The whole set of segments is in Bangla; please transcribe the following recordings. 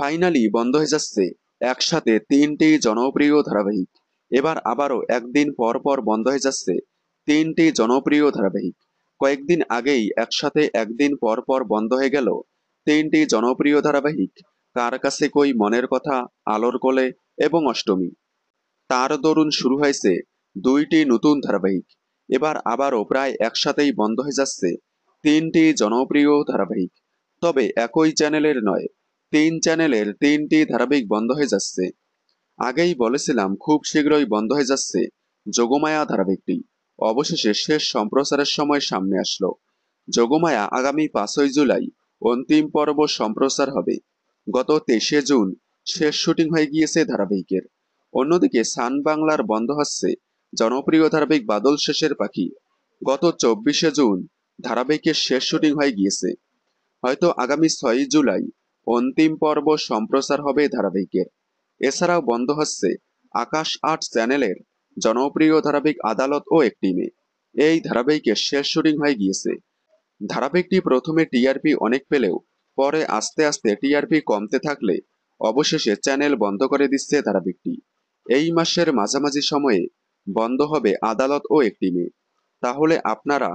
ফাইনালি বন্ধ হয়ে যাচ্ছে একসাথে তিনটি জনপ্রিয় ধারাবাহিক এবার আবারও একদিন পর পর বন্ধ হয়ে যাচ্ছে তিনটি জনপ্রিয় ধারাবাহিক কয়েকদিন আগেই একসাথে একদিন পর পর বন্ধ হয়ে গেল তিনটি জনপ্রিয় ধারাবাহিক কার কাছে কই মনের কথা আলোর কোলে এবং অষ্টমী তার দরুন শুরু হয়েছে দুইটি নতুন ধারাবাহিক এবার আবারও প্রায় একসাথেই বন্ধ হয়ে যাচ্ছে তিনটি জনপ্রিয় ধারাবাহিক তবে একই চ্যানেলের নয় তিন চ্যানেলের তিনটি ধারাবাহিক বন্ধ হয়ে যাচ্ছে আগেই বলেছিলাম খুব শীঘ্রই বন্ধ হয়ে যাচ্ছে যোগমায়া ধারাবাহিকটি অবশেষে শেষ সম্প্রচারের সময় সামনে আসলো যোগমায়া আগামী পাঁচই জুলাই অন্তিম পর্ব সম্প্রচার হবে গত তেইশে জুন শেষ শুটিং হয়ে গিয়েছে ধারাবাহিকের অন্যদিকে সান বাংলার বন্ধ হচ্ছে জনপ্রিয় ধারাবাহিক বাদল শেষের পাখি গত চব্বিশে জুন ধারাবাহিকের শেষ শুটিং হয়ে গিয়েছে হয়তো আগামী ছয়ই জুলাই অন্তিম পর্ব সম্প্রচার হবে ধারাবাহিকের এছাড়াও বন্ধ হচ্ছে আকাশ আট চ্যানেলের জনপ্রিয় ধারাবাহিক আদালত ও একটি মেয়ে এই ধারাবাহিকের শেষ শুটিং হয়ে গিয়েছে ধারাবাহিকটি প্রথমে টিআরপি অনেক পেলেও পরে আস্তে আস্তে টিআরপি কমতে থাকলে অবশেষে চ্যানেল বন্ধ করে দিচ্ছে ধারাবাহিকটি এই মাসের মাঝামাঝি সময়ে বন্ধ হবে আদালত ও একটি মেয়ে তাহলে আপনারা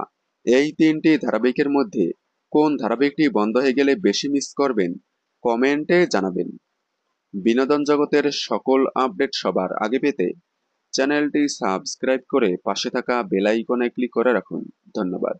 এই তিনটি ধারাবাহিকের মধ্যে কোন ধারাবাহিকটি বন্ধ হয়ে গেলে বেশি মিস করবেন কমেন্টে জানাবেন বিনোদন জগতের সকল আপডেট সবার আগে পেতে চ্যানেলটি সাবস্ক্রাইব করে পাশে থাকা বেলাইকনে ক্লিক করে রাখুন ধন্যবাদ